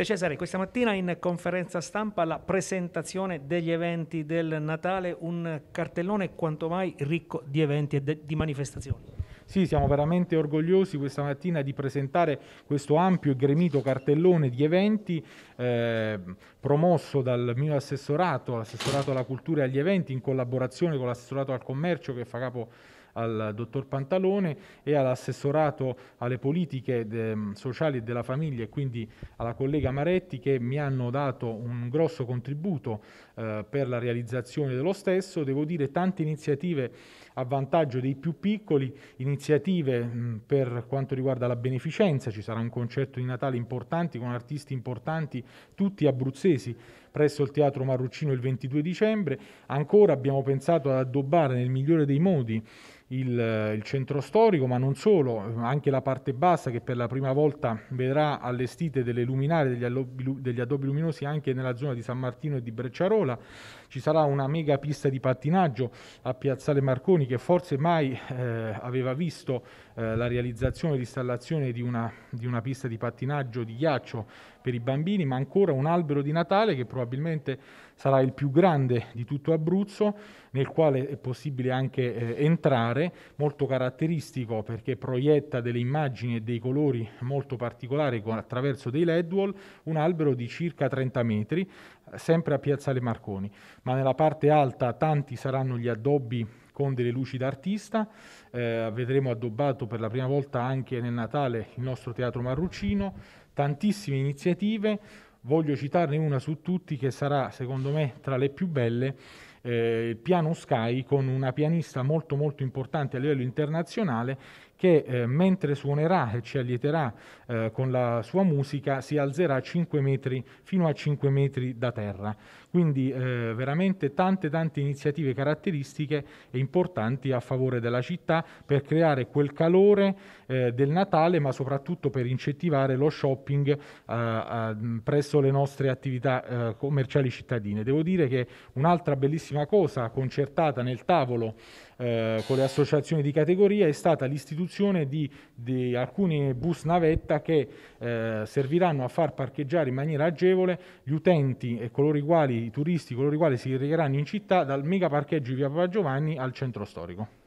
De Cesare, questa mattina in conferenza stampa la presentazione degli eventi del Natale, un cartellone quanto mai ricco di eventi e de- di manifestazioni. Sì, siamo veramente orgogliosi questa mattina di presentare questo ampio e gremito cartellone di eventi eh, promosso dal mio assessorato, l'assessorato alla cultura e agli eventi, in collaborazione con l'assessorato al commercio che fa capo al dottor Pantalone e all'assessorato alle politiche de, mm, sociali e della famiglia e quindi alla collega Maretti che mi hanno dato un grosso contributo eh, per la realizzazione dello stesso. Devo dire tante iniziative a vantaggio dei più piccoli, iniziative mh, mm, per quanto riguarda la beneficenza, ci sarà un concerto di Natale importante con artisti importanti, tutti abruzzesi presso il Teatro Marruccino il 22 dicembre. Ancora abbiamo pensato ad addobbare nel migliore dei modi il, il, centro storico, ma non solo, anche la parte bassa che per la prima volta vedrà allestite delle luminarie, degli, degli addobbi luminosi anche nella zona di San Martino e di Brecciarola. Ci sarà una mega pista di pattinaggio a Piazzale Marconi che forse mai eh, aveva visto eh, la realizzazione e l'installazione di una, di una pista di pattinaggio di ghiaccio per i bambini, ma ancora un albero di Natale che probabilmente sarà il più grande di tutto Abruzzo, nel quale è possibile anche eh, entrare particolare, molto caratteristico perché proietta delle immagini e dei colori molto particolari attraverso dei LED wall, un albero di circa 30 metri, sempre a Piazza Le Marconi. Ma nella parte alta tanti saranno gli addobbi con delle luci d'artista. Eh, vedremo addobbato per la prima volta anche nel Natale il nostro teatro marruccino. Tantissime iniziative. Voglio citarne una su tutti che sarà secondo me tra le più belle eh, il piano Sky con una pianista molto molto importante a livello internazionale che eh, mentre suonerà e ci allieterà eh, con la sua musica si alzerà 5 metri fino a 5 metri da terra. Quindi eh, veramente tante tante iniziative caratteristiche e importanti a favore della città per creare quel calore eh, del Natale ma soprattutto per incentivare lo shopping eh, presso le nostre attività eh, commerciali cittadine. Devo dire che un'altra bellissima cosa concertata nel tavolo con le associazioni di categoria è stata l'istituzione costruzione di, di alcuni bus navetta che eh, serviranno a far parcheggiare in maniera agevole gli utenti e coloro i quali, i turisti, coloro i quali si recheranno in città dal mega parcheggio di via Papa Giovanni al centro storico.